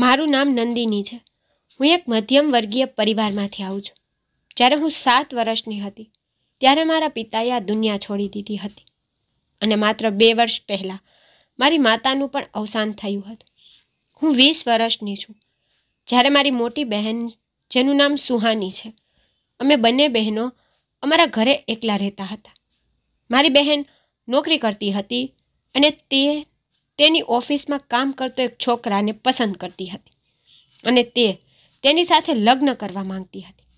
મારું નામ નંદિની છે હું એક મધ્યમ વર્ગીય પરિવારમાંથી આવું છું જ્યારે હું સાત વર્ષની હતી ત્યારે મારા પિતાએ આ દુનિયા છોડી દીધી હતી અને માત્ર બે વર્ષ પહેલાં મારી માતાનું પણ અવસાન થયું હતું હું વીસ વર્ષની છું જ્યારે મારી મોટી બહેન જેનું નામ સુહાની છે અમે બંને બહેનો અમારા ઘરે એકલા રહેતા હતા મારી બહેન નોકરી કરતી હતી અને તે તેની ઓફિસમાં કામ કરતો એક છોકરાને પસંદ કરતી હતી અને તે તેની સાથે લગ્ન કરવા માંગતી હતી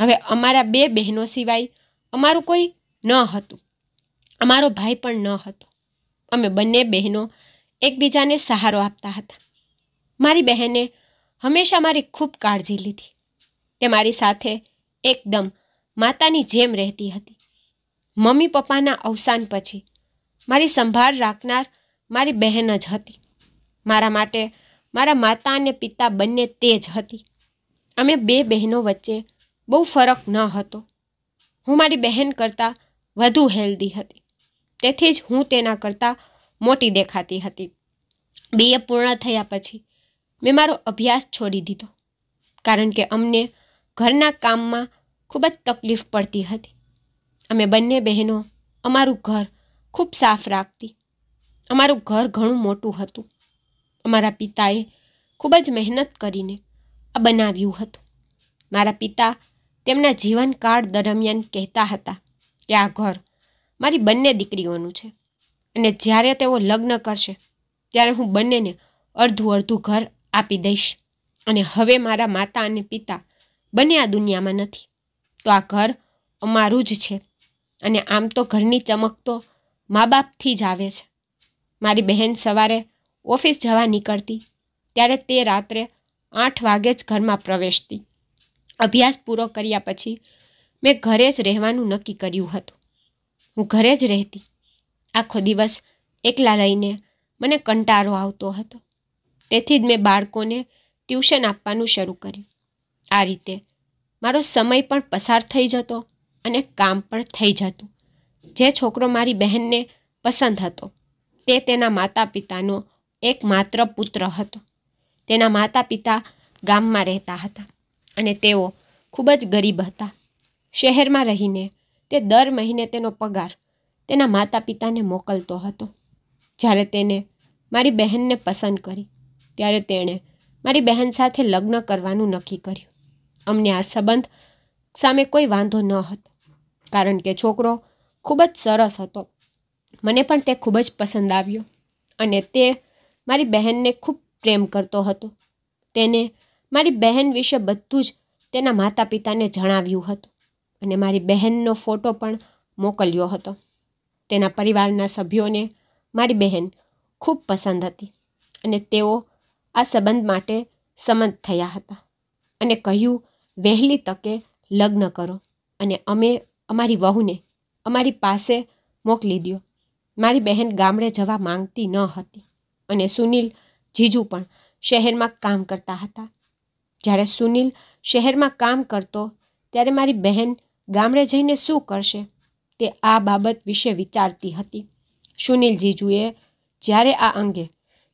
હવે અમારા બે બહેનો સિવાય અમારું કોઈ ન હતું અમારો ભાઈ પણ ન હતો અમે બંને બહેનો એકબીજાને સહારો આપતા હતા મારી બહેને હંમેશા મારી ખૂબ કાળજી લીધી તે મારી સાથે એકદમ માતાની જેમ રહેતી હતી મમ્મી પપ્પાના અવસાન પછી મારી સંભાળ રાખનાર મારી બહેન જ હતી મારા માટે મારા માતા અને પિતા બંને તે જ હતી અમે બે બહેનો વચ્ચે બહુ ફરક ન હતો હું મારી બહેન કરતાં વધુ હેલ્ધી હતી તેથી જ હું તેના કરતાં મોટી દેખાતી હતી બીએ પૂર્ણ થયા પછી મેં મારો અભ્યાસ છોડી દીધો કારણ કે અમને ઘરના કામમાં ખૂબ જ તકલીફ પડતી હતી અમે બંને બહેનો અમારું ઘર ખૂબ સાફ રાખતી અમારું ઘર ઘણું મોટું હતું અમારા પિતાએ ખૂબ જ મહેનત કરીને આ બનાવ્યું હતું મારા પિતા તેમના જીવનકાળ દરમિયાન કહેતા હતા કે આ ઘર મારી બંને દીકરીઓનું છે અને જ્યારે તેઓ લગ્ન કરશે ત્યારે હું બંનેને અડધું અડધું ઘર આપી દઈશ અને હવે મારા માતા અને પિતા બંને આ દુનિયામાં નથી તો આ ઘર અમારું જ છે અને આમ તો ઘરની ચમક તો મા બાપથી જ આવે છે મારી બહેન સવારે ઓફિસ જવા નીકળતી ત્યારે તે રાત્રે આઠ વાગે જ ઘરમાં પ્રવેશતી અભ્યાસ પૂરો કર્યા પછી મેં ઘરે જ રહેવાનું નક્કી કર્યું હતું હું ઘરે જ રહેતી આખો દિવસ એકલા રહીને મને કંટારો આવતો હતો તેથી જ મેં બાળકોને ટ્યુશન આપવાનું શરૂ કર્યું આ રીતે મારો સમય પણ પસાર થઈ જતો અને કામ પણ થઈ જતું જે છોકરો મારી બહેનને પસંદ હતો તે તેના માતા પિતાનો એકમાત્ર પુત્ર હતો તેના માતા પિતા ગામમાં રહેતા હતા અને તેઓ ખૂબ જ ગરીબ હતા શહેરમાં રહીને તે દર મહિને તેનો પગાર તેના માતા પિતાને મોકલતો હતો જ્યારે તેને મારી બહેનને પસંદ કરી ત્યારે તેણે મારી બહેન સાથે લગ્ન કરવાનું નક્કી કર્યું અમને આ સંબંધ સામે કોઈ વાંધો ન હતો કારણ કે છોકરો ખૂબ જ સરસ હતો મને પણ તે ખૂબ જ પસંદ આવ્યો અને તે મારી બહેનને ખૂબ પ્રેમ કરતો હતો તેને મારી બહેન વિશે બધું જ તેના માતા પિતાને જણાવ્યું હતું અને મારી બહેનનો ફોટો પણ મોકલ્યો હતો તેના પરિવારના સભ્યોને મારી બહેન ખૂબ પસંદ હતી અને તેઓ આ સંબંધ માટે સંમત થયા હતા અને કહ્યું વહેલી તકે લગ્ન કરો અને અમે અમારી વહુને અમારી પાસે મોકલી દો મારી બહેન ગામડે જવા માંગતી ન હતી અને સુનિલ જીજુ પણ શહેરમાં કામ કરતા હતા જ્યારે સુનિલ શહેરમાં કામ કરતો ત્યારે મારી બહેન ગામડે જઈને શું કરશે તે આ બાબત વિશે વિચારતી હતી સુનિલ જીજુએ જ્યારે આ અંગે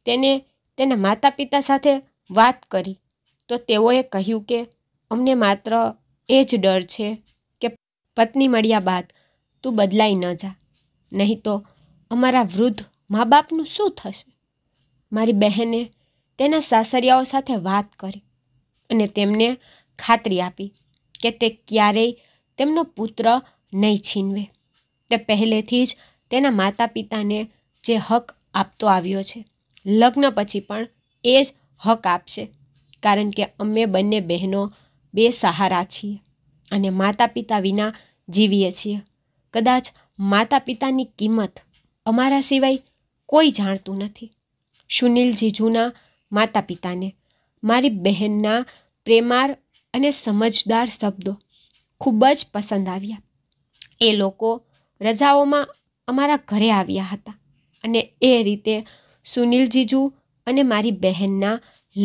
તેને તેના માતા પિતા સાથે વાત કરી તો તેઓએ કહ્યું કે અમને માત્ર એ જ ડર છે કે પત્ની મળ્યા બાદ તું બદલાઈ ન જા નહીં તો અમારા વૃદ્ધ મા બાપનું શું થશે મારી બહેને તેના સાસરિયાઓ સાથે વાત કરી અને તેમને ખાતરી આપી કે તે ક્યારેય તેમનો પુત્ર નહીં છીનવે તે પહેલેથી જ તેના માતા પિતાને જે હક આપતો આવ્યો છે લગ્ન પછી પણ એ જ હક આપશે કારણ કે અમે બંને બહેનો બે સહારા છીએ અને માતા પિતા વિના જીવીએ છીએ કદાચ માતા પિતાની કિંમત અમારા સિવાય કોઈ જાણતું નથી સુનિલ જીજુના માતા પિતાને મારી બહેનના પ્રેમાર અને સમજદાર શબ્દો ખૂબ જ પસંદ આવ્યા એ લોકો રજાઓમાં અમારા ઘરે આવ્યા હતા અને એ રીતે સુનિલ જીજુ અને મારી બહેનના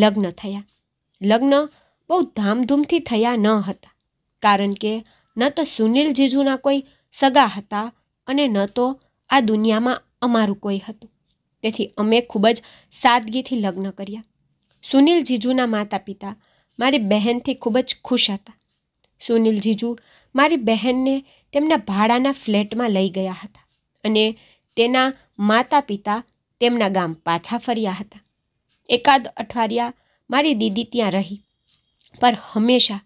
લગ્ન થયા લગ્ન બહુ ધામધૂમથી થયા ન હતા કારણ કે ન તો સુનિલ જીજુના કોઈ સગા હતા અને ન તો આ દુનિયામાં અમારું કોઈ હતું તેથી અમે ખૂબ જ સાદગીથી લગ્ન કર્યા સુનિલ જીજુના માતા પિતા મારી બહેનથી ખૂબ જ ખુશ હતા સુનિલ જીજુ મારી બહેનને તેમના ભાડાના ફ્લેટમાં લઈ ગયા હતા અને તેના માતા પિતા તેમના ગામ પાછા ફર્યા હતા એકાદ અઠવાડિયા મારી દીદી ત્યાં રહી પર હંમેશા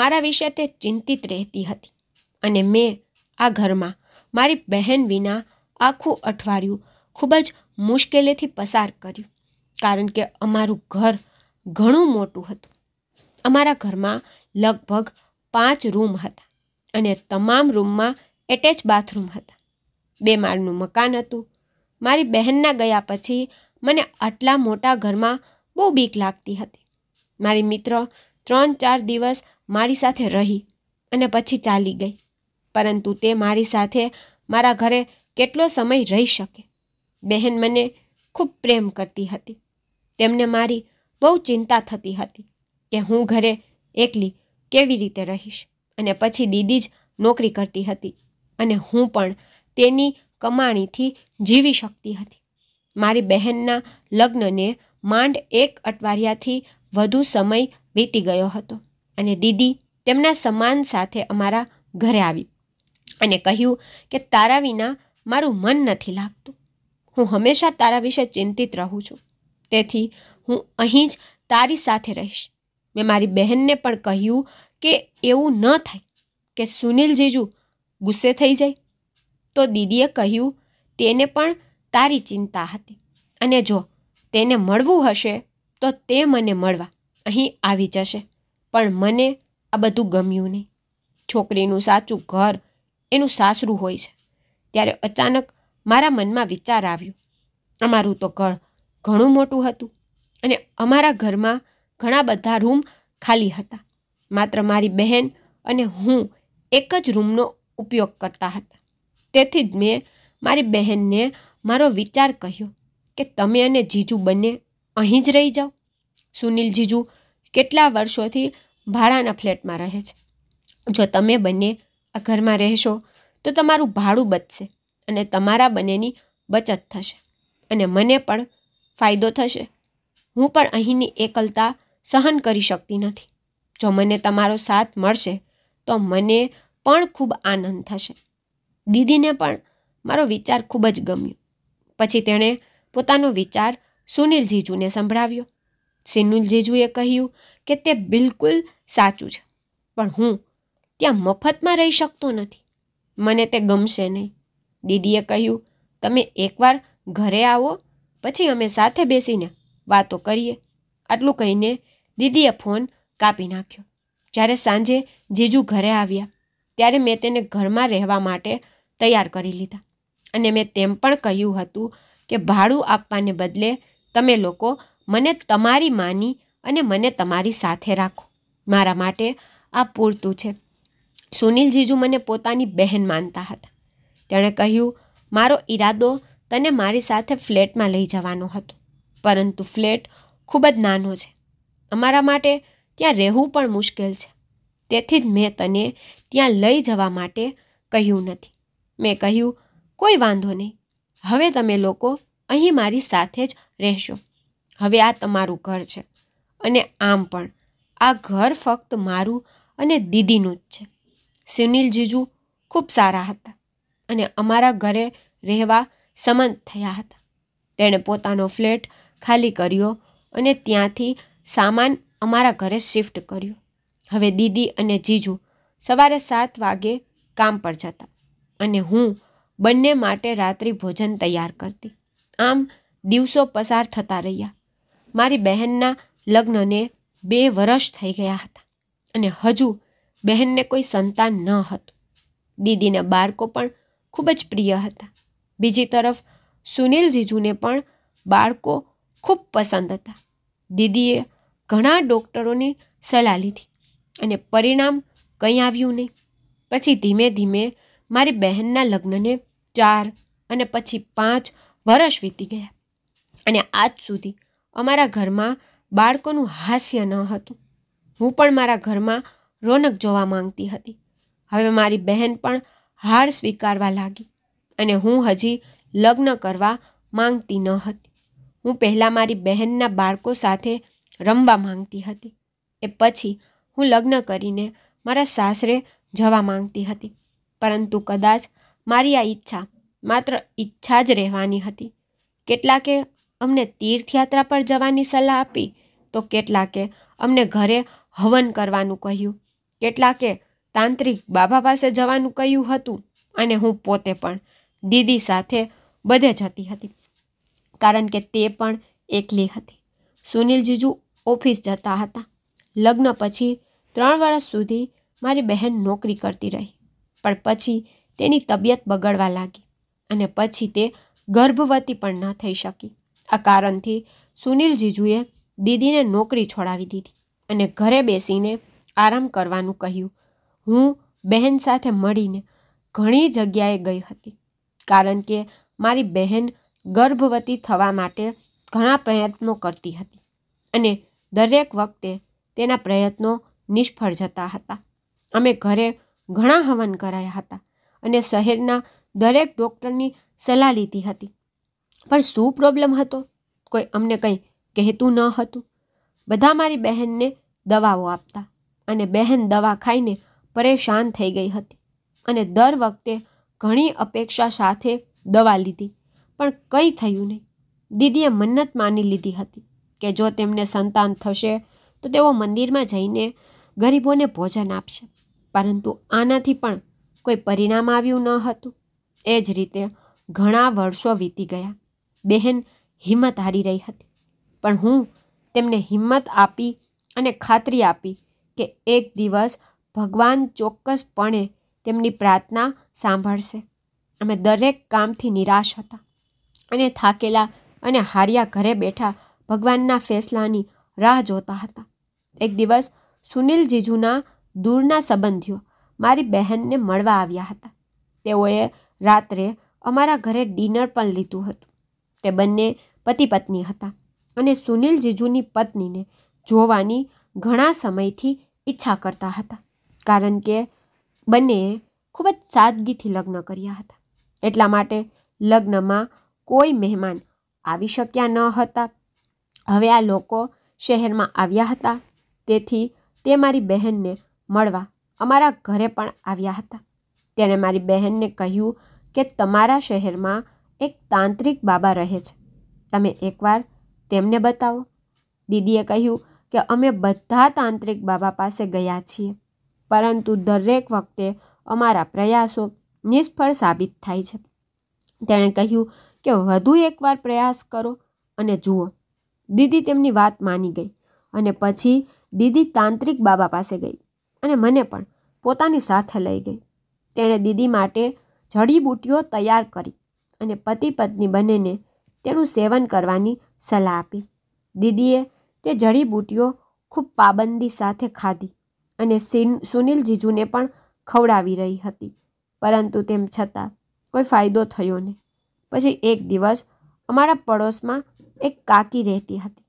મારા વિશે તે ચિંતિત રહેતી હતી અને મેં આ ઘરમાં મારી બહેન વિના આખું અઠવાડિયું ખૂબ જ મુશ્કેલીથી પસાર કર્યું કારણ કે અમારું ઘર ઘણું મોટું હતું અમારા ઘરમાં લગભગ પાંચ રૂમ હતા અને તમામ રૂમમાં એટેચ બાથરૂમ હતા બે માળનું મકાન હતું મારી બહેનના ગયા પછી મને આટલા મોટા ઘરમાં બહુ બીક લાગતી હતી મારી મિત્ર ત્રણ ચાર દિવસ મારી સાથે રહી અને પછી ચાલી ગઈ પરંતુ તે મારી સાથે મારા ઘરે કેટલો સમય રહી શકે બહેન મને ખૂબ પ્રેમ કરતી હતી તેમને મારી બહુ ચિંતા થતી હતી કે હું ઘરે એકલી કેવી રીતે રહીશ અને પછી દીદી જ નોકરી કરતી હતી અને હું પણ તેની કમાણીથી જીવી શકતી હતી મારી બહેનના લગ્નને માંડ એક અઠવાડિયાથી વધુ સમય વીતી ગયો હતો અને દીદી તેમના સમાન સાથે અમારા ઘરે આવી અને કહ્યું કે તારા વિના મારું મન નથી લાગતું હું હંમેશા તારા વિશે ચિંતિત રહું છું તેથી હું અહીં જ તારી સાથે રહીશ મેં મારી બહેનને પણ કહ્યું કે એવું ન થાય કે સુનિલ જીજુ ગુસ્સે થઈ જાય તો દીદીએ કહ્યું તેને પણ તારી ચિંતા હતી અને જો તેને મળવું હશે તો તે મને મળવા અહીં આવી જશે પણ મને આ બધું ગમ્યું નહીં છોકરીનું સાચું ઘર એનું સાસરું હોય છે ત્યારે અચાનક મારા મનમાં વિચાર આવ્યો અમારું તો ઘર ઘણું મોટું હતું અને અમારા ઘરમાં ઘણા બધા રૂમ ખાલી હતા માત્ર મારી બહેન અને હું એક જ રૂમનો ઉપયોગ કરતા હતા તેથી જ મેં મારી બહેનને મારો વિચાર કહ્યો કે તમે અને જીજુ બંને અહીં જ રહી જાઓ સુનિલ જીજુ કેટલા વર્ષોથી ભાડાના ફ્લેટમાં રહે છે જો તમે બંને આ ઘરમાં રહેશો તો તમારું ભાડું બચશે અને તમારા બંનેની બચત થશે અને મને પણ ફાયદો થશે હું પણ અહીંની એકલતા સહન કરી શકતી નથી જો મને તમારો સાથ મળશે તો મને પણ ખૂબ આનંદ થશે દીદીને પણ મારો વિચાર ખૂબ જ ગમ્યો પછી તેણે પોતાનો વિચાર સુનિલ જીજુને સંભળાવ્યો સુનિલ જીજુએ કહ્યું કે તે બિલકુલ સાચું છે પણ હું ત્યાં મફતમાં રહી શકતો નથી મને તે ગમશે નહીં દીદીએ કહ્યું તમે એકવાર ઘરે આવો પછી અમે સાથે બેસીને વાતો કરીએ આટલું કહીને દીદીએ ફોન કાપી નાખ્યો જ્યારે સાંજે જીજુ ઘરે આવ્યા ત્યારે મેં તેને ઘરમાં રહેવા માટે તૈયાર કરી લીધા અને મેં તેમ પણ કહ્યું હતું કે ભાડું આપવાને બદલે તમે લોકો મને તમારી માની અને મને તમારી સાથે રાખો મારા માટે આ પૂરતું છે સુનિલ જીજુ મને પોતાની બહેન માનતા હતા તેણે કહ્યું મારો ઈરાદો તને મારી સાથે ફ્લેટમાં લઈ જવાનો હતો પરંતુ ફ્લેટ ખૂબ જ નાનો છે અમારા માટે ત્યાં રહેવું પણ મુશ્કેલ છે તેથી જ મેં તને ત્યાં લઈ જવા માટે કહ્યું નથી મેં કહ્યું કોઈ વાંધો નહીં હવે તમે લોકો અહીં મારી સાથે જ રહેશો હવે આ તમારું ઘર છે અને આમ પણ આ ઘર ફક્ત મારું અને દીદીનું જ છે સુનિલ જીજુ ખૂબ સારા હતા અને અમારા ઘરે રહેવા સમંત થયા હતા તેણે પોતાનો ફ્લેટ ખાલી કર્યો અને ત્યાંથી સામાન અમારા ઘરે શિફ્ટ કર્યો હવે દીદી અને જીજુ સવારે સાત વાગે કામ પર જતા અને હું બંને માટે રાત્રિ ભોજન તૈયાર કરતી આમ દિવસો પસાર થતા રહ્યા મારી બહેનના લગ્નને બે વર્ષ થઈ ગયા હતા અને હજુ બહેનને કોઈ સંતાન ન હતું દીદીના બાળકો પણ ખૂબ જ પ્રિય હતા બીજી તરફ સુનિલ જીજુને પણ બાળકો ખૂબ પસંદ હતા દીદીએ ઘણા ડૉક્ટરોની સલાહ લીધી અને પરિણામ કંઈ આવ્યું નહીં પછી ધીમે ધીમે મારી બહેનના લગ્નને ચાર અને પછી પાંચ વર્ષ વીતી ગયા અને આજ સુધી અમારા ઘરમાં બાળકોનું હાસ્ય ન હતું હું પણ મારા ઘરમાં રોનક જોવા માંગતી હતી હવે મારી બહેન પણ હાર સ્વીકારવા લાગી અને હું હજી લગ્ન કરવા માંગતી ન હતી હું પહેલાં મારી બહેનના બાળકો સાથે રમવા માંગતી હતી એ પછી હું લગ્ન કરીને મારા સાસરે જવા માંગતી હતી પરંતુ કદાચ મારી આ ઈચ્છા માત્ર ઈચ્છા જ રહેવાની હતી કેટલાકે અમને તીર્થયાત્રા પર જવાની સલાહ આપી તો કેટલાકે અમને ઘરે હવન કરવાનું કહ્યું કેટલાકે તાંત્રિક બાબા પાસે જવાનું કહ્યું હતું અને હું પોતે પણ દીદી સાથે બધે જતી હતી કારણ કે તે પણ એકલી હતી સુનિલ જીજુ ઓફિસ જતા હતા લગ્ન પછી ત્રણ વર્ષ સુધી મારી બહેન નોકરી કરતી રહી પણ પછી તેની તબિયત બગડવા લાગી અને પછી તે ગર્ભવતી પણ ન થઈ શકી આ કારણથી સુનિલ જીજુએ દીદીને નોકરી છોડાવી દીધી અને ઘરે બેસીને આરામ કરવાનું કહ્યું હું બહેન સાથે મળીને ઘણી જગ્યાએ ગઈ હતી કારણ કે મારી બહેન ગર્ભવતી થવા માટે ઘણા પ્રયત્નો કરતી હતી અને દરેક વખતે તેના પ્રયત્નો નિષ્ફળ જતા હતા અમે ઘરે ઘણા હવન કરાયા હતા અને શહેરના દરેક ડૉક્ટરની સલાહ લીધી હતી પણ શું પ્રોબ્લેમ હતો કોઈ અમને કંઈ કહેતું ન હતું બધા મારી બહેનને દવાઓ આપતા અને બહેન દવા ખાઈને પરેશાન થઈ ગઈ હતી અને દર વખતે ઘણી અપેક્ષા સાથે દવા લીધી પણ કંઈ થયું નહીં દીદીએ મન્નત માની લીધી હતી કે જો તેમને સંતાન થશે તો તેઓ મંદિરમાં જઈને ગરીબોને ભોજન આપશે પરંતુ આનાથી પણ કોઈ પરિણામ આવ્યું ન હતું એ જ રીતે ઘણા વર્ષો વીતી ગયા બહેન હિંમત હારી રહી હતી પણ હું તેમને હિંમત આપી અને ખાતરી આપી કે એક દિવસ ભગવાન ચોક્કસપણે તેમની પ્રાર્થના સાંભળશે અમે દરેક કામથી નિરાશ હતા અને થાકેલા અને હાર્યા ઘરે બેઠા ભગવાનના ફેસલાની રાહ જોતા હતા એક દિવસ સુનિલ જીજુના દૂરના સંબંધીઓ મારી બહેનને મળવા આવ્યા હતા તેઓએ રાત્રે અમારા ઘરે ડિનર પણ લીધું હતું તે બંને પતિ પત્ની હતા અને સુનિલ જીજુની પત્નીને જોવાની ઘણા સમયથી ઈચ્છા કરતા હતા કારણ કે બંનેએ ખૂબ જ સાદગીથી લગ્ન કર્યા હતા એટલા માટે લગ્નમાં કોઈ મહેમાન આવી શક્યા ન હતા હવે આ લોકો શહેરમાં આવ્યા હતા તેથી તે મારી બહેનને મળવા અમારા ઘરે પણ આવ્યા હતા તેણે મારી બહેનને કહ્યું કે તમારા શહેરમાં એક તાંત્રિક બાબા રહે છે તમે એકવાર તેમને બતાવો દીદીએ કહ્યું કે અમે બધા તાંત્રિક બાબા પાસે ગયા છીએ પરંતુ દરેક વખતે અમારા પ્રયાસો નિષ્ફળ સાબિત થાય છે તેણે કહ્યું કે વધુ એકવાર પ્રયાસ કરો અને જુઓ દીદી તેમની વાત માની ગઈ અને પછી દીદી તાંત્રિક બાબા પાસે ગઈ અને મને પણ પોતાની સાથે લઈ ગઈ તેણે દીદી માટે જડીબુટીઓ તૈયાર કરી અને પતિ પત્ની બંનેને તેનું સેવન કરવાની સલાહ આપી દીદીએ તે જડીબૂટીઓ ખૂબ પાબંદી સાથે ખાધી અને સુનિલ જીજુને પણ ખવડાવી રહી હતી પરંતુ તેમ છતાં કોઈ ફાયદો થયો નહીં પછી એક દિવસ અમારા પડોશમાં એક કાકી રહેતી હતી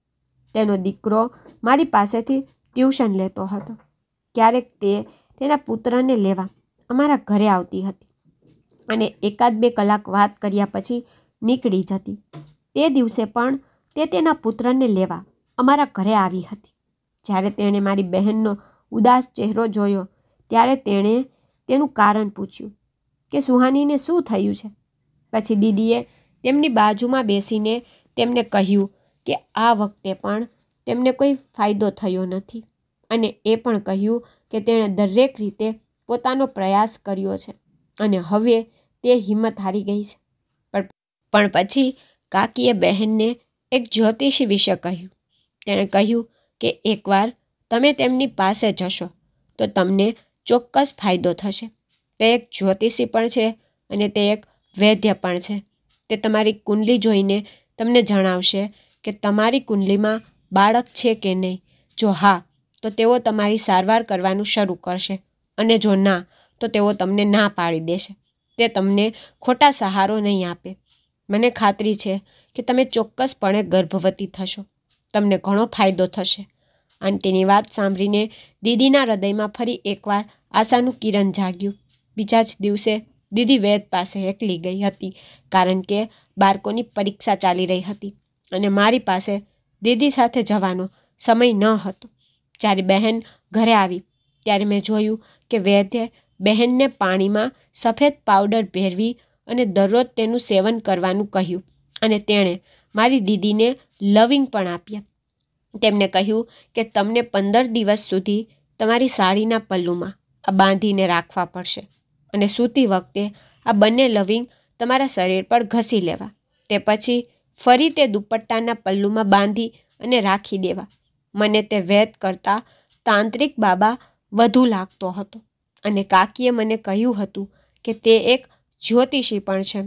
તેનો દીકરો મારી પાસેથી ટ્યુશન લેતો હતો ક્યારેક તે તેના પુત્રને લેવા અમારા ઘરે આવતી હતી અને એકાદ બે કલાક વાત કર્યા પછી નીકળી જતી તે દિવસે પણ તે તેના પુત્રને લેવા અમારા ઘરે આવી હતી જ્યારે તેણે મારી બહેનનો ઉદાસ ચહેરો જોયો ત્યારે તેણે તેનું કારણ પૂછ્યું કે સુહાનીને શું થયું છે પછી દીદીએ તેમની બાજુમાં બેસીને તેમને કહ્યું કે આ વખતે પણ તેમને કોઈ ફાયદો થયો નથી અને એ પણ કહ્યું કે તેણે દરેક રીતે પોતાનો પ્રયાસ કર્યો છે અને હવે તે હિંમત હારી ગઈ છે પણ પછી કાકીએ બહેનને એક જ્યોતિષી વિશે કહ્યું તેણે કહ્યું કે એકવાર તમે તેમની પાસે જશો તો તમને ચોક્કસ ફાયદો થશે તે એક જ્યોતિષી પણ છે અને તે એક વૈદ્ય પણ છે તે તમારી કુંડલી જોઈને તમને જણાવશે કે તમારી કુંડલીમાં બાળક છે કે નહીં જો હા તો તેઓ તમારી સારવાર કરવાનું શરૂ કરશે અને જો ના તો તેઓ તમને ના પાડી દેશે તે તમને ખોટા સહારો નહીં આપે મને ખાતરી છે કે તમે ચોક્કસપણે ગર્ભવતી થશો તમને ઘણો ફાયદો થશે આંટીની વાત સાંભળીને દીદીના હૃદયમાં ફરી એકવાર આશાનું કિરણ જાગ્યું બીજા જ દિવસે દીદી વૈદ પાસે એકલી ગઈ હતી કારણ કે બાળકોની પરીક્ષા ચાલી રહી હતી અને મારી પાસે દીદી સાથે જવાનો સમય ન હતો જ્યારે બહેન ઘરે આવી ત્યારે મેં જોયું કે વેદે બહેનને પાણીમાં સફેદ પાવડર ભેરવી અને દરરોજ તેનું સેવન કરવાનું કહ્યું અને તેણે મારી દીદીને લવિંગ પણ આપ્યા તેમને કહ્યું કે તમને પંદર દિવસ સુધી તમારી સાડીના પલ્લુમાં આ બાંધીને રાખવા પડશે અને સૂતી વખતે આ બંને લવિંગ તમારા શરીર પર ઘસી લેવા તે પછી ફરી તે દુપટ્ટાના પલ્લુમાં બાંધી અને રાખી દેવા મને તે વેદ કરતા તાંત્રિક બાબા વધુ લાગતો હતો અને કાકીએ મને કહ્યું હતું કે તે એક જ્યોતિષી પણ છે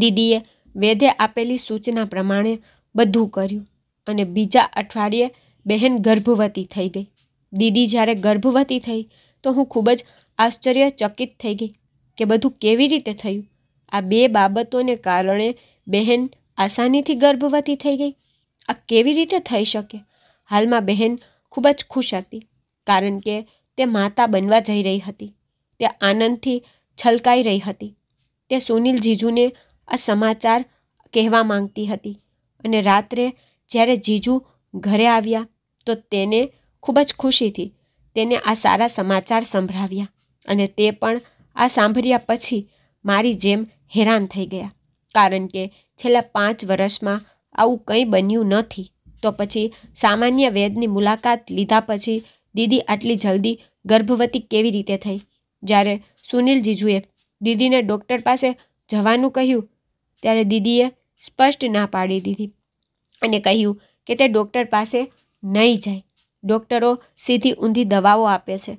દીદીએ વેદે આપેલી સૂચના પ્રમાણે બધું કર્યું અને બીજા અઠવાડિયે બહેન ગર્ભવતી થઈ ગઈ દીદી જ્યારે ગર્ભવતી થઈ તો હું ખૂબ જ આશ્ચર્યચકિત થઈ ગઈ કે બધું કેવી રીતે થયું આ બે બાબતોને કારણે બહેન આસાનીથી ગર્ભવતી થઈ ગઈ આ કેવી રીતે થઈ શકે હાલમાં બહેન ખૂબ જ ખુશ હતી કારણ કે તે માતા બનવા જઈ રહી હતી તે આનંદથી છલકાઈ રહી હતી તે સુનિલ જીજુને આ સમાચાર કહેવા માંગતી હતી અને રાત્રે જ્યારે જીજુ ઘરે આવ્યા તો તેને ખૂબ જ ખુશીથી તેને આ સારા સમાચાર સંભળાવ્યા અને તે પણ આ સાંભળ્યા પછી મારી જેમ હેરાન થઈ ગયા કારણ કે છેલ્લા પાંચ વર્ષમાં આવું કંઈ બન્યું નથી તો પછી સામાન્ય વેદની મુલાકાત લીધા પછી દીદી આટલી જલ્દી ગર્ભવતી કેવી રીતે થઈ જ્યારે સુનિલ જીજુએ દીદીને ડૉક્ટર પાસે જવાનું કહ્યું ત્યારે દીદીએ સ્પષ્ટ ના પાડી દીધી અને કહ્યું કે તે ડૉક્ટર પાસે નહીં જાય ડૉક્ટરો સીધી ઊંધી દવાઓ આપે છે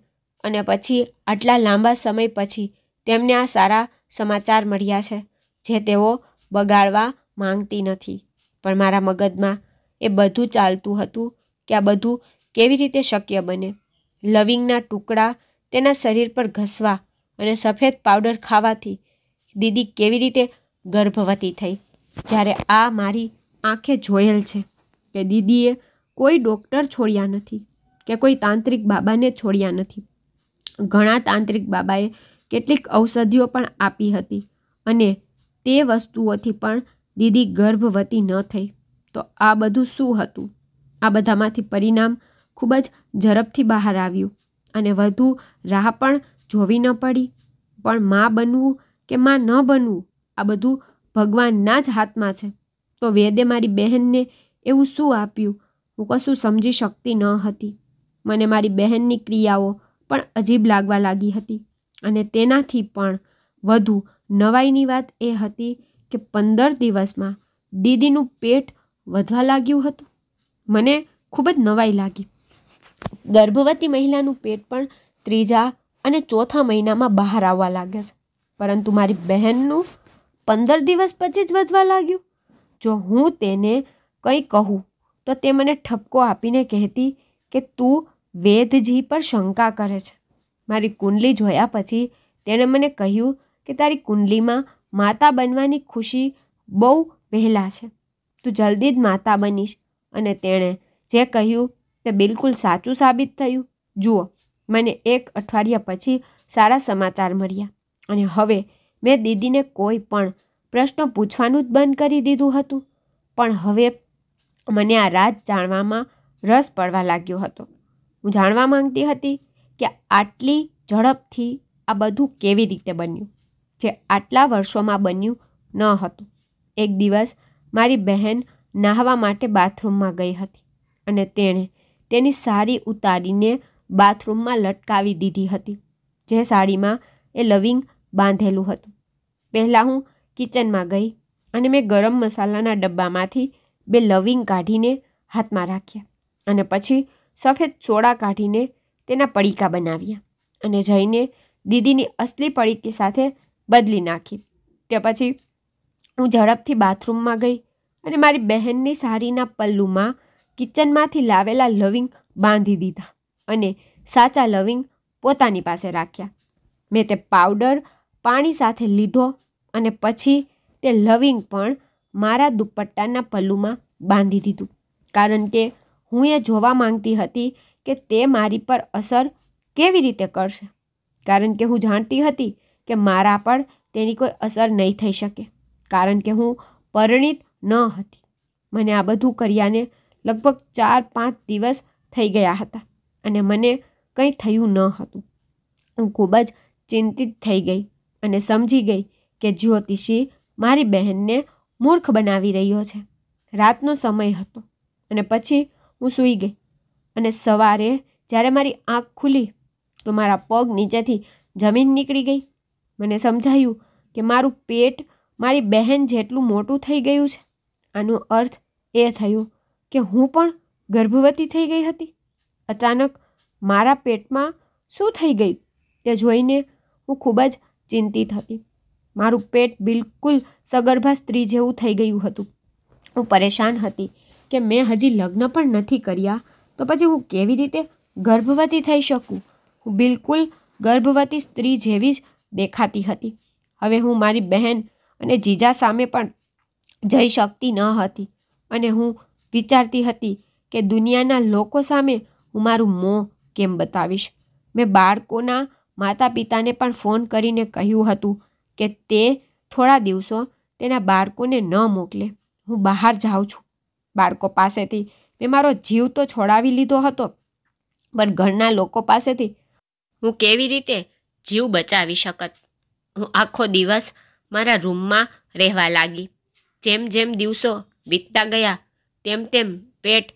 અને પછી આટલા લાંબા સમય પછી તેમને આ સારા સમાચાર મળ્યા છે જે તેઓ બગાડવા માંગતી નથી પણ મારા મગજમાં એ બધું ચાલતું હતું કે આ બધું કેવી રીતે શક્ય બને લવિંગના ટુકડા તેના શરીર પર ઘસવા અને સફેદ પાવડર ખાવાથી દીદી કેવી રીતે ગર્ભવતી થઈ જ્યારે આ મારી આંખે જોયેલ છે કે દીદીએ કોઈ ડૉક્ટર છોડ્યા નથી કે કોઈ તાંત્રિક બાબાને છોડ્યા નથી ઘણા તાંત્રિક બાબાએ કેટલીક ઔષધિઓ પણ આપી હતી અને તે વસ્તુઓથી પણ દીદી ગર્ભવતી ન થઈ તો આ બધું શું હતું આ બધામાંથી પરિણામ ખૂબ જ ઝડપથી બહાર આવ્યું અને વધુ રાહ પણ જોવી ન પડી પણ મા બનવું કે મા ન બનવું આ બધું ભગવાનના જ હાથમાં છે તો વેદે મારી બહેનને એવું શું આપ્યું હું કશું સમજી શકતી ન હતી મને મારી બહેનની ક્રિયાઓ પણ અજીબ લાગવા લાગી હતી અને તેનાથી પણ વધુ નવાઈની વાત એ હતી કે પંદર દિવસમાં દીદીનું પેટ વધવા લાગ્યું હતું મને ખૂબ જ નવાઈ લાગી ગર્ભવતી મહિલાનું પેટ પણ ત્રીજા અને ચોથા મહિનામાં બહાર આવવા લાગે છે પરંતુ મારી બહેનનું પંદર દિવસ પછી જ વધવા લાગ્યું જો હું તેને કંઈ કહું તો તે મને ઠપકો આપીને કહેતી કે તું વેદજી પર શંકા કરે છે મારી કુંડલી જોયા પછી તેણે મને કહ્યું કે તારી કુંડલીમાં માતા બનવાની ખુશી બહુ વહેલા છે તું જલ્દી જ માતા બનીશ અને તેણે જે કહ્યું તે બિલકુલ સાચું સાબિત થયું જુઓ મને એક અઠવાડિયા પછી સારા સમાચાર મળ્યા અને હવે મેં દીદીને કોઈ પણ પ્રશ્નો પૂછવાનું જ બંધ કરી દીધું હતું પણ હવે મને આ રાત જાણવામાં રસ પડવા લાગ્યો હતો હું જાણવા માંગતી હતી કે આટલી ઝડપથી આ બધું કેવી રીતે બન્યું જે આટલા વર્ષોમાં બન્યું ન હતું એક દિવસ મારી બહેન નાહવા માટે બાથરૂમમાં ગઈ હતી અને તેણે તેની સાડી ઉતારીને બાથરૂમમાં લટકાવી દીધી હતી જે સાડીમાં એ લવિંગ બાંધેલું હતું પહેલાં હું કિચનમાં ગઈ અને મેં ગરમ મસાલાના ડબ્બામાંથી બે લવિંગ કાઢીને હાથમાં રાખ્યા અને પછી સફેદ સોડા કાઢીને તેના પડીકા બનાવ્યા અને જઈને દીદીની અસલી પડીકી સાથે બદલી નાખી તે પછી હું ઝડપથી બાથરૂમમાં ગઈ અને મારી બહેનની સાડીના પલ્લુમાં કિચનમાંથી લાવેલા લવિંગ બાંધી દીધા અને સાચા લવિંગ પોતાની પાસે રાખ્યા મેં તે પાવડર પાણી સાથે લીધો અને પછી તે લવિંગ પણ મારા દુપટ્ટાના પલ્લુમાં બાંધી દીધું કારણ કે હું એ જોવા માંગતી હતી કે તે મારી પર અસર કેવી રીતે કરશે કારણ કે હું જાણતી હતી કે મારા પર તેની કોઈ અસર નહીં થઈ શકે કારણ કે હું પરિણિત ન હતી મને આ બધું કર્યાને લગભગ ચાર પાંચ દિવસ થઈ ગયા હતા અને મને કંઈ થયું ન હતું હું ખૂબ જ ચિંતિત થઈ ગઈ અને સમજી ગઈ કે જ્યોતિષી મારી બહેનને મૂર્ખ બનાવી રહ્યો છે રાતનો સમય હતો અને પછી હું સૂઈ ગઈ અને સવારે જ્યારે મારી આંખ ખુલી તો મારા પગ નીચેથી જમીન નીકળી ગઈ મને સમજાયું કે મારું પેટ મારી બહેન જેટલું મોટું થઈ ગયું છે આનો અર્થ એ થયો કે હું પણ ગર્ભવતી થઈ ગઈ હતી અચાનક મારા પેટમાં શું થઈ ગયું તે જોઈને હું ખૂબ જ ચિંતિત હતી મારું પેટ બિલકુલ સગર્ભા સ્ત્રી જેવું થઈ ગયું હતું હું પરેશાન હતી કે મેં હજી લગ્ન પણ નથી કર્યા તો પછી હું કેવી રીતે ગર્ભવતી થઈ શકું હું બિલકુલ ગર્ભવતી સ્ત્રી જેવી જ દેખાતી હતી હવે હું મારી બહેન અને જીજા સામે પણ જઈ શકતી ન હતી અને હું વિચારતી હતી કે દુનિયાના લોકો સામે હું મારું મોં કેમ બતાવીશ મેં બાળકોના માતા પિતાને પણ ફોન કરીને કહ્યું હતું કે તે થોડા દિવસો તેના બાળકોને ન મોકલે હું બહાર જાઉં છું બાળકો પાસેથી મેં મારો જીવ તો છોડાવી લીધો હતો પણ ઘરના લોકો પાસેથી હું કેવી રીતે જીવ બચાવી શકત હું આખો દિવસ મારા રૂમમાં રહેવા લાગી જેમ જેમ દિવસો વીતતા ગયા તેમ તેમ પેટ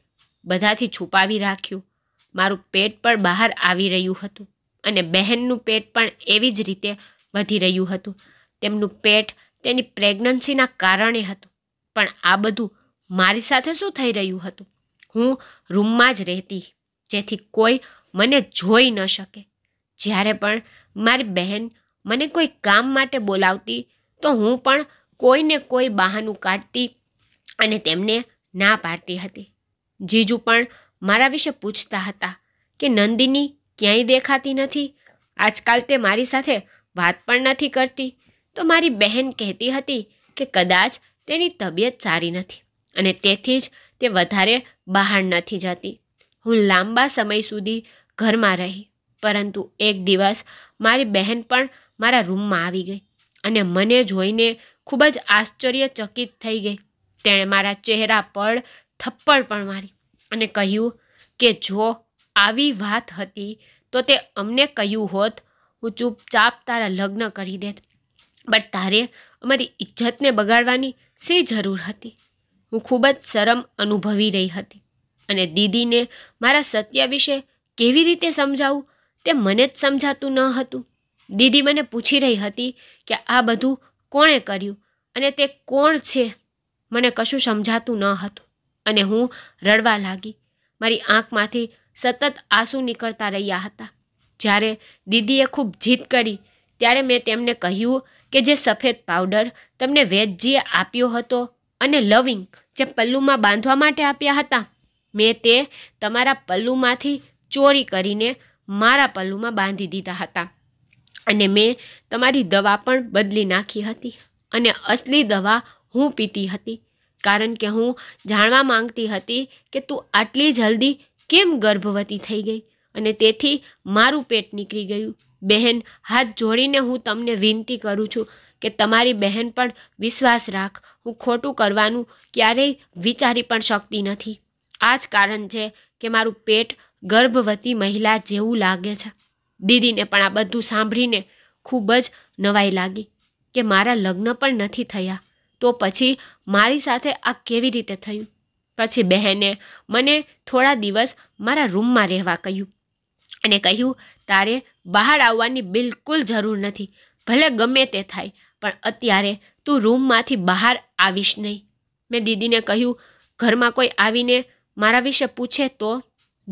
બધાથી છુપાવી રાખ્યું મારું પેટ પણ બહાર આવી રહ્યું હતું અને બહેનનું પેટ પણ એવી જ રીતે વધી રહ્યું હતું તેમનું પેટ તેની પ્રેગ્નન્સીના કારણે હતું પણ આ બધું મારી સાથે શું થઈ રહ્યું હતું હું રૂમમાં જ રહેતી જેથી કોઈ મને જોઈ ન શકે જ્યારે પણ મારી બહેન મને કોઈ કામ માટે બોલાવતી તો હું પણ કોઈને કોઈ બહાનું કાઢતી અને તેમને ના પાડતી હતી જીજુ પણ મારા વિશે પૂછતા હતા કે નંદિની ક્યાંય દેખાતી નથી આજકાલ તે મારી સાથે વાત પણ નથી કરતી તો મારી બહેન કહેતી હતી કે કદાચ તેની તબિયત સારી નથી અને તેથી જ તે વધારે બહાર નથી જતી હું લાંબા સમય સુધી ઘરમાં રહી પરંતુ એક દિવસ મારી બહેન પણ મારા રૂમમાં આવી ગઈ અને મને જોઈને ખૂબ જ આશ્ચર્યચકિત થઈ ગઈ તેણે મારા ચહેરા પર થપ્પડ પણ મારી અને કહ્યું કે જો આવી વાત હતી તો તે અમને કહ્યું હોત હું ચૂપચાપ તારા લગ્ન કરી દેત બટ તારે અમારી ઇજ્જતને બગાડવાની શી જરૂર હતી હું ખૂબ જ શરમ અનુભવી રહી હતી અને દીદીને મારા સત્ય વિશે કેવી રીતે સમજાવું તે મને જ સમજાતું ન હતું દીદી મને પૂછી રહી હતી કે આ બધું કોણે કર્યું અને તે કોણ છે મને કશું સમજાતું ન હતું અને હું રડવા લાગી મારી આંખમાંથી સતત આંસુ નીકળતા રહ્યા હતા જ્યારે દીદીએ ખૂબ જીદ કરી ત્યારે મેં તેમને કહ્યું કે જે સફેદ પાવડર તમને વેદજીએ આપ્યો હતો અને લવિંગ જે પલ્લુમાં બાંધવા માટે આપ્યા હતા મેં તે તમારા પલ્લુમાંથી ચોરી કરીને મારા પલ્લુમાં બાંધી દીધા હતા અને મેં તમારી દવા પણ બદલી નાખી હતી અને અસલી દવા હું પીતી હતી કારણ કે હું જાણવા માંગતી હતી કે તું આટલી જલ્દી કેમ ગર્ભવતી થઈ ગઈ અને તેથી મારું પેટ નીકળી ગયું બહેન હાથ જોડીને હું તમને વિનંતી કરું છું કે તમારી બહેન પણ વિશ્વાસ રાખ હું ખોટું કરવાનું ક્યારેય વિચારી પણ શકતી નથી આ જ કારણ છે કે મારું પેટ ગર્ભવતી મહિલા જેવું લાગે છે દીદીને પણ આ બધું સાંભળીને ખૂબ જ નવાઈ લાગી કે મારા લગ્ન પણ નથી થયા તો પછી મારી સાથે આ કેવી રીતે થયું પછી બહેને મને થોડા દિવસ મારા રૂમમાં રહેવા કહ્યું અને કહ્યું તારે બહાર આવવાની બિલકુલ જરૂર નથી ભલે ગમે તે થાય પણ અત્યારે તું રૂમમાંથી બહાર આવીશ નહીં મેં દીદીને કહ્યું ઘરમાં કોઈ આવીને મારા વિશે પૂછે તો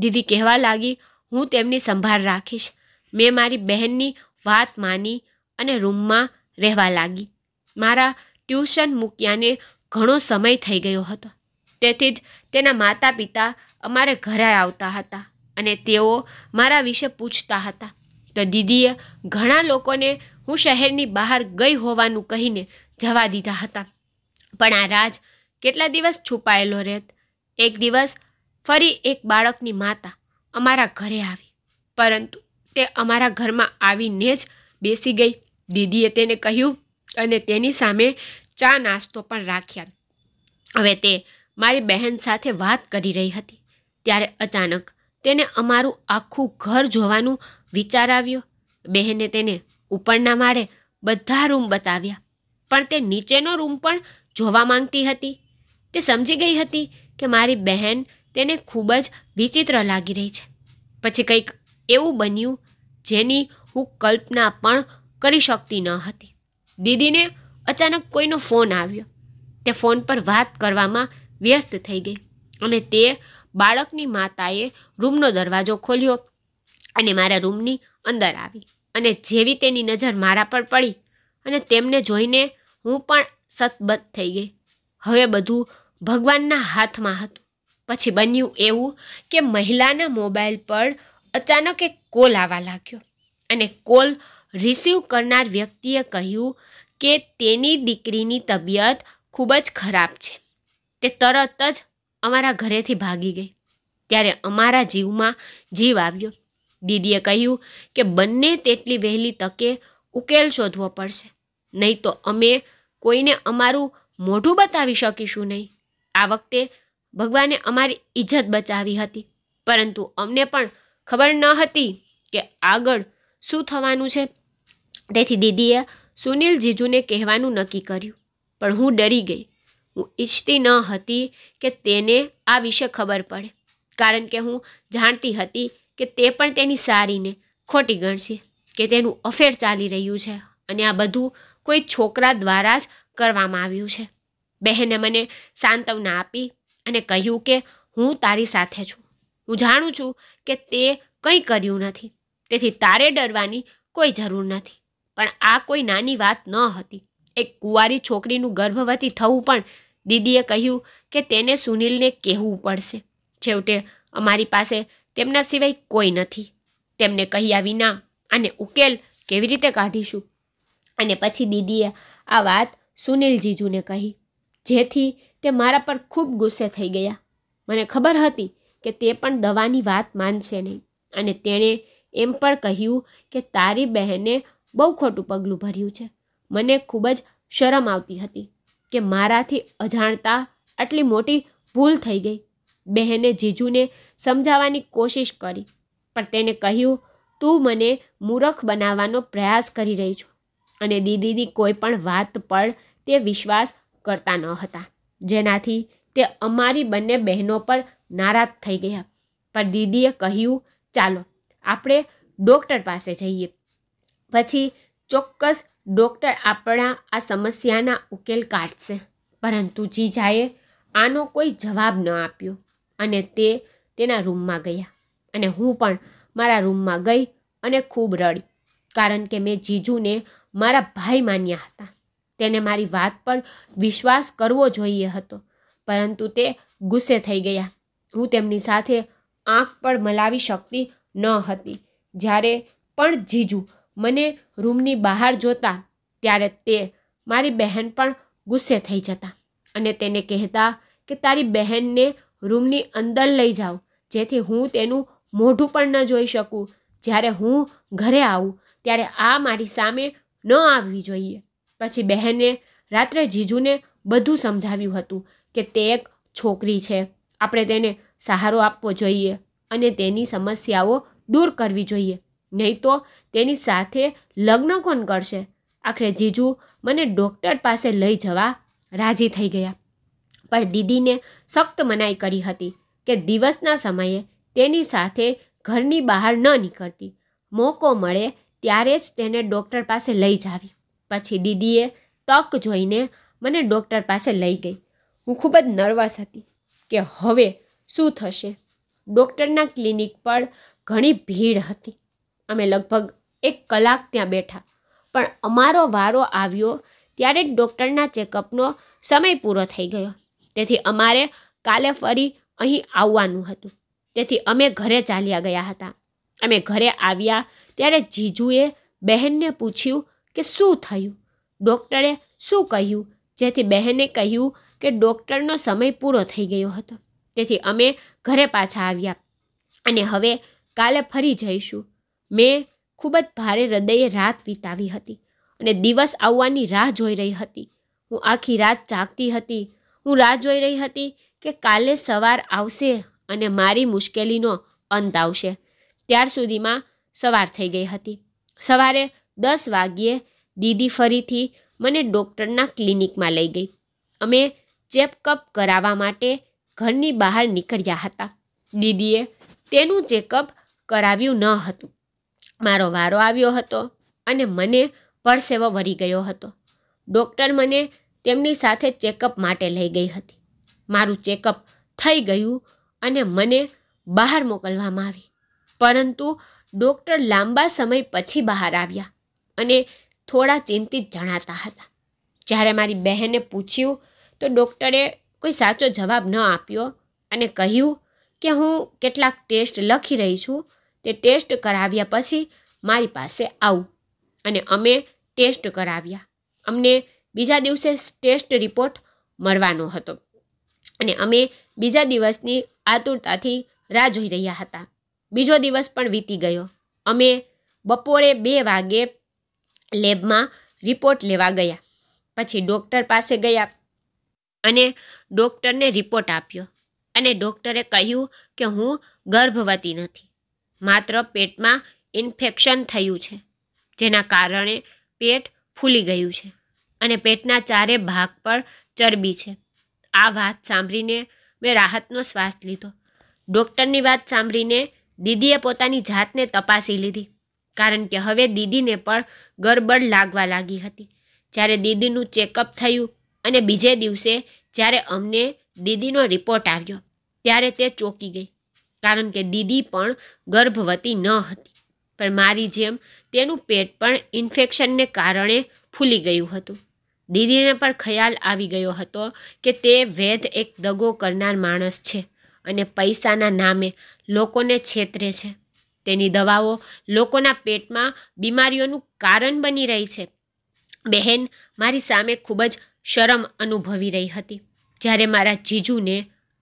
દીદી કહેવા લાગી હું તેમની સંભાળ રાખીશ મેં મારી બહેનની વાત માની અને રૂમમાં રહેવા લાગી મારા ટ્યુશન મૂક્યાને ઘણો સમય થઈ ગયો હતો તેથી જ તેના માતા પિતા અમારે ઘરે આવતા હતા અને તેઓ મારા વિશે પૂછતા હતા તો દીદીએ ઘણા લોકોને હું શહેરની બહાર ગઈ હોવાનું કહીને જવા દીધા હતા પણ આ રાજ કેટલા દિવસ છુપાયેલો રહેત એક દિવસ ફરી એક બાળકની માતા અમારા ઘરે આવી પરંતુ તે અમારા ઘરમાં આવીને જ બેસી ગઈ દીદીએ તેને કહ્યું અને તેની સામે ચા નાસ્તો પણ રાખ્યા હવે તે મારી બહેન સાથે વાત કરી રહી હતી ત્યારે અચાનક તેને અમારું આખું ઘર જોવાનું વિચાર આવ્યો બહેને તેને ઉપરના માળે બધા રૂમ બતાવ્યા પણ તે નીચેનો રૂમ પણ જોવા માંગતી હતી તે સમજી ગઈ હતી કે મારી બહેન તેને ખૂબ જ વિચિત્ર લાગી રહી છે પછી કંઈક એવું બન્યું જેની હું કલ્પના પણ કરી શકતી ન હતી દીદીને અચાનક કોઈનો ફોન આવ્યો તે ફોન પર વાત કરવામાં વ્યસ્ત થઈ ગઈ અને તે બાળકની માતાએ રૂમનો દરવાજો ખોલ્યો અને મારા રૂમની અંદર આવી અને જેવી તેની નજર મારા પર પડી અને તેમને જોઈને હું પણ સતબદ્ધ થઈ ગઈ હવે બધું ભગવાનના હાથમાં હતું પછી બન્યું એવું કે મહિલાના મોબાઈલ પર અચાનક એક કોલ આવવા લાગ્યો અને કોલ રિસીવ કરનાર વ્યક્તિએ કહ્યું કે તેની દીકરીની તબિયત ખૂબ જ ખરાબ છે તે તરત જ અમારા ઘરેથી ભાગી ગઈ ત્યારે અમારા જીવમાં જીવ આવ્યો દીદીએ કહ્યું કે બંને તેટલી વહેલી તકે ઉકેલ શોધવો પડશે નહીં તો અમે કોઈને અમારું મોઢું બતાવી શકીશું નહીં આ વખતે ભગવાને અમારી ઇજ્જત બચાવી હતી પરંતુ અમને પણ ખબર ન હતી કે આગળ શું થવાનું છે તેથી દીદીએ સુનિલ જીજુને કહેવાનું નક્કી કર્યું પણ હું ડરી ગઈ હું ઈચ્છતી ન હતી કે તેને આ વિશે ખબર પડે કારણ કે હું જાણતી હતી કે તે પણ તેની સારીને ખોટી ગણશે કે તેનું અફેર ચાલી રહ્યું છે અને આ બધું કોઈ છોકરા દ્વારા જ કરવામાં આવ્યું છે બહેને મને સાંત્વના આપી અને કહ્યું કે હું તારી સાથે છું હું જાણું છું કે તે કંઈ કર્યું નથી તેથી તારે ડરવાની કોઈ જરૂર નથી પણ આ કોઈ નાની વાત ન હતી એક કુંવારી છોકરીનું ગર્ભવતી થવું પણ દીદીએ કહ્યું કે તેને સુનિલને કહેવું પડશે છેવટે અમારી પાસે તેમના સિવાય કોઈ નથી તેમને કહ્યા વિના અને ઉકેલ કેવી રીતે કાઢીશું અને પછી દીદીએ આ વાત સુનિલ જીજુને કહી જેથી તે મારા પર ખૂબ ગુસ્સે થઈ ગયા મને ખબર હતી કે તે પણ દવાની વાત માનશે નહીં અને તેણે એમ પણ કહ્યું કે તારી બહેને બહુ ખોટું પગલું ભર્યું છે મને ખૂબ જ શરમ આવતી હતી કે મારાથી અજાણતા આટલી મોટી ભૂલ થઈ ગઈ બહેને જીજુને સમજાવવાની કોશિશ કરી પણ તેને કહ્યું તું મને મૂરખ બનાવવાનો પ્રયાસ કરી રહી છું અને દીદીની કોઈ પણ વાત પર તે વિશ્વાસ કરતા ન હતા જેનાથી તે અમારી બંને બહેનો પર નારાજ થઈ ગયા પણ દીદીએ કહ્યું ચાલો આપણે ડૉક્ટર પાસે જઈએ પછી ચોક્કસ ડૉક્ટર આપણા આ સમસ્યાના ઉકેલ કાઢશે પરંતુ જીજાએ આનો કોઈ જવાબ ન આપ્યો અને તે તેના રૂમમાં ગયા અને હું પણ મારા રૂમમાં ગઈ અને ખૂબ રડી કારણ કે મેં જીજુને મારા ભાઈ માન્યા હતા તેને મારી વાત પર વિશ્વાસ કરવો જોઈએ હતો પરંતુ તે ગુસ્સે થઈ ગયા હું તેમની સાથે આંખ પણ મલાવી શકતી ન હતી જ્યારે પણ જીજુ મને રૂમની બહાર જોતા ત્યારે તે મારી બહેન પણ ગુસ્સે થઈ જતા અને તેને કહેતા કે તારી બહેનને રૂમની અંદર લઈ જાઓ જેથી હું તેનું મોઢું પણ ન જોઈ શકું જ્યારે હું ઘરે આવું ત્યારે આ મારી સામે ન આવવી જોઈએ પછી બહેને રાત્રે જીજુને બધું સમજાવ્યું હતું કે તે એક છોકરી છે આપણે તેને સહારો આપવો જોઈએ અને તેની સમસ્યાઓ દૂર કરવી જોઈએ નહીં તો તેની સાથે લગ્ન કોણ કરશે આખરે જીજુ મને ડૉક્ટર પાસે લઈ જવા રાજી થઈ ગયા પણ દીદીને સખ્ત મનાઈ કરી હતી કે દિવસના સમયે તેની સાથે ઘરની બહાર ન નીકળતી મોકો મળે ત્યારે જ તેને ડૉક્ટર પાસે લઈ જાવી પછી દીદીએ તક જોઈને મને ડૉક્ટર પાસે લઈ ગઈ હું ખૂબ જ નર્વસ હતી કે હવે શું થશે ડૉક્ટરના ક્લિનિક પર ઘણી ભીડ હતી અમે લગભગ એક કલાક ત્યાં બેઠા પણ અમારો વારો આવ્યો ત્યારે જ ડૉક્ટરના ચેકઅપનો સમય પૂરો થઈ ગયો તેથી અમારે કાલે ફરી અહીં આવવાનું હતું તેથી અમે ઘરે ચાલ્યા ગયા હતા અમે ઘરે આવ્યા ત્યારે જીજુએ બહેનને પૂછ્યું કે શું થયું ડૉક્ટરે શું કહ્યું જેથી બહેને કહ્યું કે ડૉક્ટરનો સમય પૂરો થઈ ગયો હતો તેથી અમે ઘરે પાછા આવ્યા અને હવે કાલે ફરી જઈશું મેં ખૂબ જ ભારે હૃદયે રાત વિતાવી હતી અને દિવસ આવવાની રાહ જોઈ રહી હતી હું આખી રાત જાગતી હતી હું રાહ જોઈ રહી હતી કે કાલે સવાર આવશે અને મારી મુશ્કેલીનો અંત આવશે ત્યાર સુધીમાં સવાર થઈ ગઈ હતી સવારે દસ વાગ્યે દીદી ફરીથી મને ડૉક્ટરના ક્લિનિકમાં લઈ ગઈ અમે ચેકઅપ કરાવવા માટે ઘરની બહાર નીકળ્યા હતા દીદીએ તેનું ચેકઅપ કરાવ્યું ન હતું મારો વારો આવ્યો હતો અને મને પરસેવો વરી ગયો હતો ડૉક્ટર મને તેમની સાથે ચેકઅપ માટે લઈ ગઈ હતી મારું ચેકઅપ થઈ ગયું અને મને બહાર મોકલવામાં આવી પરંતુ ડૉક્ટર લાંબા સમય પછી બહાર આવ્યા અને થોડા ચિંતિત જણાતા હતા જ્યારે મારી બહેને પૂછ્યું તો ડૉક્ટરે કોઈ સાચો જવાબ ન આપ્યો અને કહ્યું કે હું કેટલાક ટેસ્ટ લખી રહી છું તે ટેસ્ટ કરાવ્યા પછી મારી પાસે આવું અને અમે ટેસ્ટ કરાવ્યા અમને બીજા દિવસે ટેસ્ટ રિપોર્ટ મળવાનો હતો અને અમે બીજા દિવસની આતુરતાથી રાહ જોઈ રહ્યા હતા બીજો દિવસ પણ વીતી ગયો અમે બપોરે બે વાગે લેબમાં રિપોર્ટ લેવા ગયા પછી ડૉક્ટર પાસે ગયા અને ડૉક્ટરને રિપોર્ટ આપ્યો અને ડૉક્ટરે કહ્યું કે હું ગર્ભવતી નથી માત્ર પેટમાં ઇન્ફેક્શન થયું છે જેના કારણે પેટ ફૂલી ગયું છે અને પેટના ચારે ભાગ પર ચરબી છે આ વાત સાંભળીને મેં રાહતનો શ્વાસ લીધો ડૉક્ટરની વાત સાંભળીને દીદીએ પોતાની જાતને તપાસી લીધી કારણ કે હવે દીદીને પણ ગરબડ લાગવા લાગી હતી જ્યારે દીદીનું ચેકઅપ થયું અને બીજે દિવસે જ્યારે અમને દીદીનો રિપોર્ટ આવ્યો ત્યારે તે ચોંકી ગઈ કારણ કે દીદી પણ ગર્ભવતી ન હતી પણ મારી જેમ તેનું પેટ પણ ઇન્ફેક્શનને કારણે ફૂલી ગયું હતું દીદીને પણ ખ્યાલ આવી ગયો હતો કે તે વેદ એક દગો કરનાર માણસ છે અને પૈસાના નામે લોકોને છેતરે છે તેની દવાઓ લોકોના પેટમાં બીમારીઓનું કારણ બની રહી છે બહેન મારી સામે ખૂબ જ શરમ અનુભવી રહી હતી જ્યારે મારા જીજુને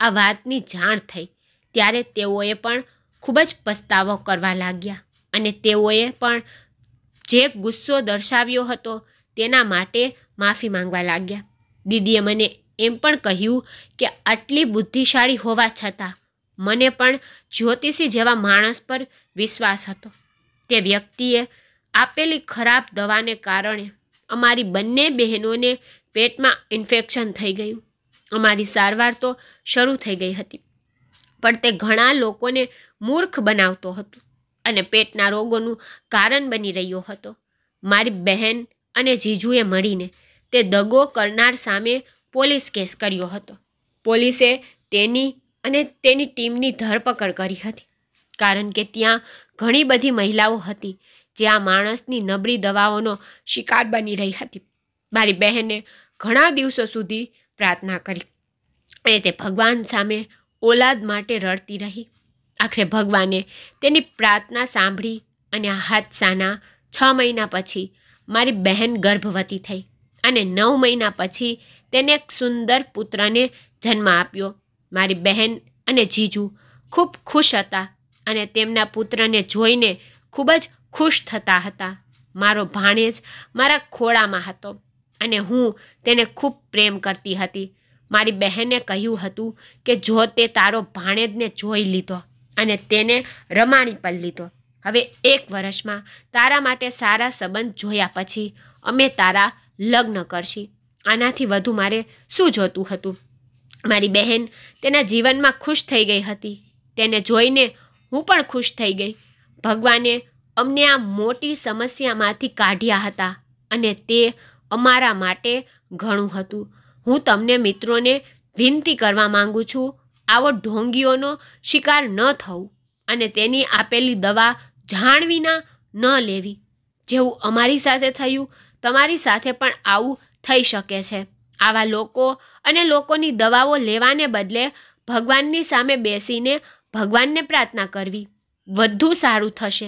આ વાતની જાણ થઈ ત્યારે તેઓએ પણ ખૂબ જ પસ્તાવો કરવા લાગ્યા અને તેઓએ પણ જે ગુસ્સો દર્શાવ્યો હતો તેના માટે માફી માંગવા લાગ્યા દીદીએ મને એમ પણ કહ્યું કે આટલી બુદ્ધિશાળી હોવા છતાં મને પણ જ્યોતિષી જેવા માણસ પર વિશ્વાસ હતો તે વ્યક્તિએ આપેલી ખરાબ દવાને કારણે અમારી બંને બહેનોને પેટમાં ઇન્ફેક્શન થઈ ગયું અમારી સારવાર તો શરૂ થઈ ગઈ હતી પણ તે ઘણા લોકોને મૂર્ખ બનાવતો હતો અને પેટના રોગોનું કારણ બની રહ્યો હતો મારી બહેન અને જીજુએ મળીને તે દગો કરનાર સામે પોલીસ કેસ કર્યો હતો પોલીસે તેની અને તેની ટીમની ધરપકડ કરી હતી કારણ કે ત્યાં ઘણી બધી મહિલાઓ હતી જે આ માણસની નબળી દવાઓનો શિકાર બની રહી હતી મારી બહેને ઘણા દિવસો સુધી પ્રાર્થના કરી અને તે ભગવાન સામે ઓલાદ માટે રડતી રહી આખરે ભગવાને તેની પ્રાર્થના સાંભળી અને આ હાદસાના છ મહિના પછી મારી બહેન ગર્ભવતી થઈ અને નવ મહિના પછી તેને એક સુંદર પુત્રને જન્મ આપ્યો મારી બહેન અને જીજુ ખૂબ ખુશ હતા અને તેમના પુત્રને જોઈને ખૂબ જ ખુશ થતા હતા મારો ભાણેજ મારા ખોળામાં હતો અને હું તેને ખૂબ પ્રેમ કરતી હતી મારી બહેને કહ્યું હતું કે જો તે તારો ભાણેજને જોઈ લીધો અને તેને રમાણી પર લીધો હવે એક વર્ષમાં તારા માટે સારા સંબંધ જોયા પછી અમે તારા લગ્ન કરશી આનાથી વધુ મારે શું જોતું હતું મારી બહેન તેના જીવનમાં ખુશ થઈ ગઈ હતી તેને જોઈને હું પણ ખુશ થઈ ગઈ ભગવાને અમને આ મોટી સમસ્યામાંથી કાઢ્યા હતા અને તે અમારા માટે ઘણું હતું હું તમને મિત્રોને વિનંતી કરવા માંગુ છું આવો ઢોંગીઓનો શિકાર ન થવું અને તેની આપેલી દવા જાણ વિના ન લેવી જેવું અમારી સાથે થયું તમારી સાથે પણ આવું થઈ શકે છે આવા લોકો અને લોકોની દવાઓ લેવાને બદલે ભગવાનની સામે બેસીને ભગવાનને પ્રાર્થના કરવી વધુ સારું થશે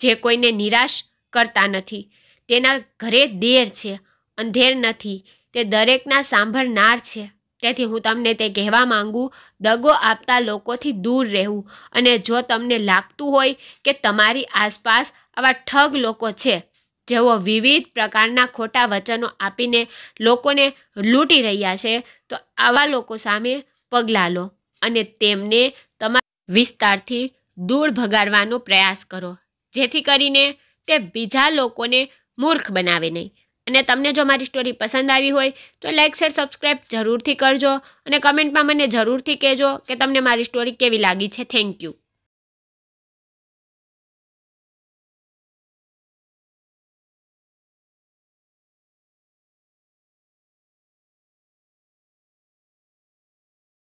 જે કોઈને નિરાશ કરતા નથી તેના ઘરે દેર છે અંધેર નથી તે દરેકના સાંભળનાર છે તેથી હું તમને તે કહેવા માંગુ દગો આપતા લોકોથી દૂર રહેવું અને જો તમને લાગતું હોય કે તમારી આસપાસ આવા ઠગ લોકો છે જેઓ વિવિધ પ્રકારના ખોટા વચનો આપીને લોકોને લૂંટી રહ્યા છે તો આવા લોકો સામે પગલાં લો અને તેમને તમારા વિસ્તારથી દૂર ભગાડવાનો પ્રયાસ કરો જેથી કરીને તે બીજા લોકોને મૂર્ખ બનાવે નહીં અને તમને જો મારી સ્ટોરી પસંદ આવી હોય તો લાઇક શેર સબસ્ક્રાઈબ જરૂરથી કરજો અને કમેન્ટમાં મને જરૂરથી કહેજો કે તમને મારી સ્ટોરી કેવી લાગી છે થેન્ક યુ